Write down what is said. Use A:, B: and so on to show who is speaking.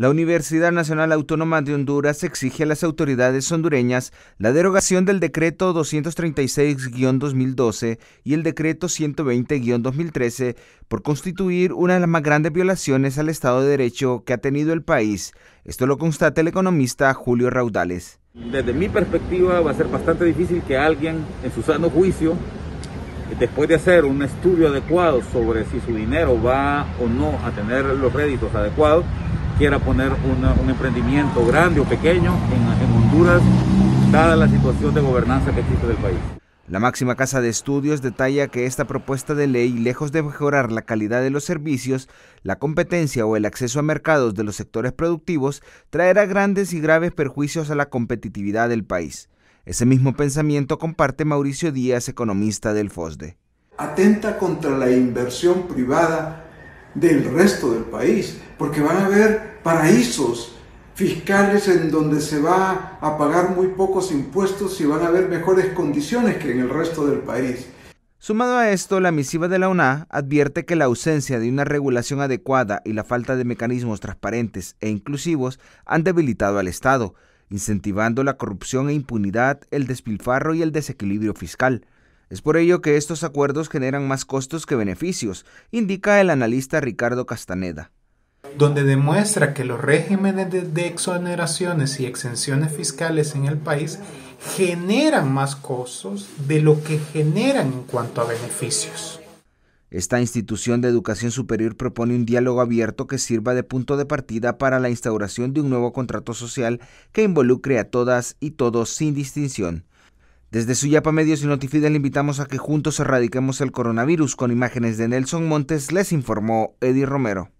A: La Universidad Nacional Autónoma de Honduras exige a las autoridades hondureñas la derogación del decreto 236-2012 y el decreto 120-2013 por constituir una de las más grandes violaciones al Estado de Derecho que ha tenido el país. Esto lo constata el economista Julio Raudales.
B: Desde mi perspectiva va a ser bastante difícil que alguien en su sano juicio, después de hacer un estudio adecuado sobre si su dinero va o no a tener los réditos adecuados, quiera poner un emprendimiento grande o pequeño en, en Honduras, dada la situación de gobernanza que existe del país.
A: La máxima casa de estudios detalla que esta propuesta de ley, lejos de mejorar la calidad de los servicios, la competencia o el acceso a mercados de los sectores productivos, traerá grandes y graves perjuicios a la competitividad del país. Ese mismo pensamiento comparte Mauricio Díaz, economista del FOSDE.
C: Atenta contra la inversión privada del resto del país, porque van a haber paraísos fiscales en donde se va a pagar muy pocos impuestos y van a haber mejores condiciones que en el resto del país.
A: Sumado a esto, la misiva de la UNA advierte que la ausencia de una regulación adecuada y la falta de mecanismos transparentes e inclusivos han debilitado al Estado, incentivando la corrupción e impunidad, el despilfarro y el desequilibrio fiscal. Es por ello que estos acuerdos generan más costos que beneficios, indica el analista Ricardo Castaneda
D: donde demuestra que los regímenes de, exoneraciones y exenciones fiscales en el país generan más costos de lo que generan en cuanto a beneficios.
A: Esta institución de educación superior propone un diálogo abierto que sirva de punto de partida para la instauración de un nuevo contrato social que involucre a todas y todos sin distinción. Desde Suyapa Medios y Notifida le invitamos a que juntos erradiquemos el coronavirus con imágenes de Nelson Montes, les informó Eddie Romero.